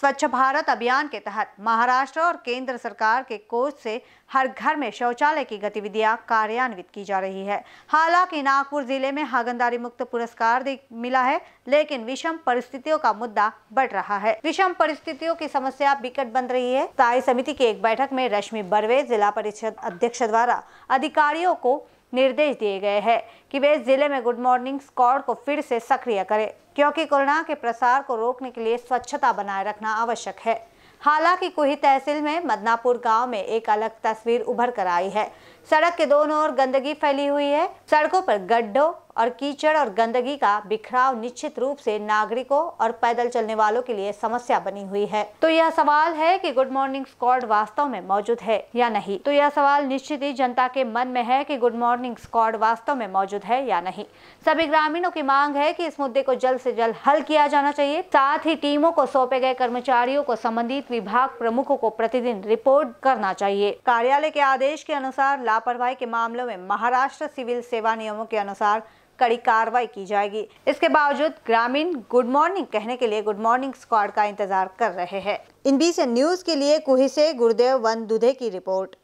स्वच्छ भारत अभियान के तहत महाराष्ट्र और केंद्र सरकार के कोष से हर घर में शौचालय की गतिविधियां कार्यान्वित की जा रही है हालांकि नागपुर जिले में हागनदारी मुक्त पुरस्कार मिला है लेकिन विषम परिस्थितियों का मुद्दा बढ़ रहा है विषम परिस्थितियों की समस्या बिकट बन रही है स्थायी समिति की एक बैठक में रश्मि बर्वे जिला परिषद अध्यक्ष द्वारा अधिकारियों को निर्देश दिए गए हैं कि वे जिले में गुड मॉर्निंग स्क्वाड को फिर से सक्रिय करें क्योंकि कोरोना के प्रसार को रोकने के लिए स्वच्छता बनाए रखना आवश्यक है हालांकि कुही तहसील में मदनापुर गांव में एक अलग तस्वीर उभर कर आई है सड़क के दोनों ओर गंदगी फैली हुई है सड़कों पर गड्ढों और कीचड़ और गंदगी का बिखराव निश्चित रूप से नागरिकों और पैदल चलने वालों के लिए समस्या बनी हुई है तो यह सवाल है कि गुड मॉर्निंग स्क्वाड वास्तव में मौजूद है या नहीं तो यह सवाल निश्चित ही जनता के मन में है कि गुड मॉर्निंग स्क्वाड वास्तव में मौजूद है या नहीं सभी ग्रामीणों की मांग है की इस मुद्दे को जल्द ऐसी जल्द हल किया जाना चाहिए साथ ही टीमों को सौंपे गए कर्मचारियों को संबंधित विभाग प्रमुखों को प्रतिदिन रिपोर्ट करना चाहिए कार्यालय के आदेश के अनुसार लापरवाही के मामलों में महाराष्ट्र सिविल सेवा नियमों के अनुसार कड़ी कार्रवाई की जाएगी इसके बावजूद ग्रामीण गुड मॉर्निंग कहने के लिए गुड मॉर्निंग स्क्वाड का इंतजार कर रहे हैं इन बीच न्यूज के लिए कुहिसे से गुरुदेव वन दुधे की रिपोर्ट